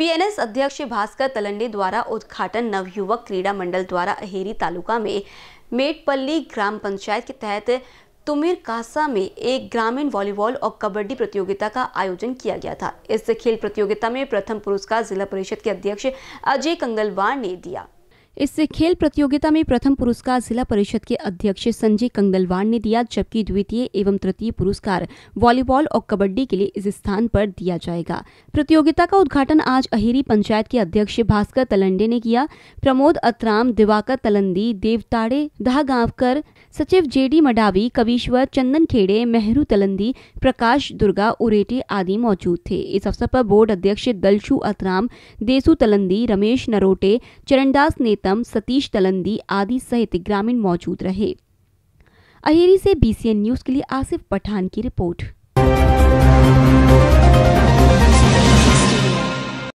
PNS अध्यक्ष भास्कर तलंडे द्वारा उद्घाटन नवयुवक क्रीड़ा मंडल द्वारा अहेरी तालुका में मेटपल्ली ग्राम पंचायत के तहत तुमिर कासा में एक ग्रामीण वॉलीबॉल और कबड्डी प्रतियोगिता का आयोजन किया गया था इस खेल प्रतियोगिता में प्रथम पुरस्कार जिला परिषद के अध्यक्ष अजय कंगलवार ने दिया इस खेल प्रतियोगिता में प्रथम पुरस्कार जिला परिषद के अध्यक्ष संजय कंगलवाण ने दिया जबकि द्वितीय एवं तृतीय पुरस्कार वॉलीबॉल और कबड्डी के लिए इस स्थान पर दिया जाएगा प्रतियोगिता का उद्घाटन आज अहिरी पंचायत के अध्यक्ष भास्कर तलंडे ने किया प्रमोद अतराम दिवाकर तलंदी देवताड़े दहागांवकर सचिव डी मडावी कवीश्वर चंदन खेड़े मेहरू तलंदी प्रकाश दुर्गा उरेटे आदि मौजूद थे इस अवसर पर बोर्ड अध्यक्ष दलशु अतराम देसु तलंदी रमेश नरोटे चरणदास नेता प्रीतम सतीश तलंदी आदि सहित ग्रामीण मौजूद रहे अहेरी से बीसीएन न्यूज के लिए आसिफ पठान की रिपोर्ट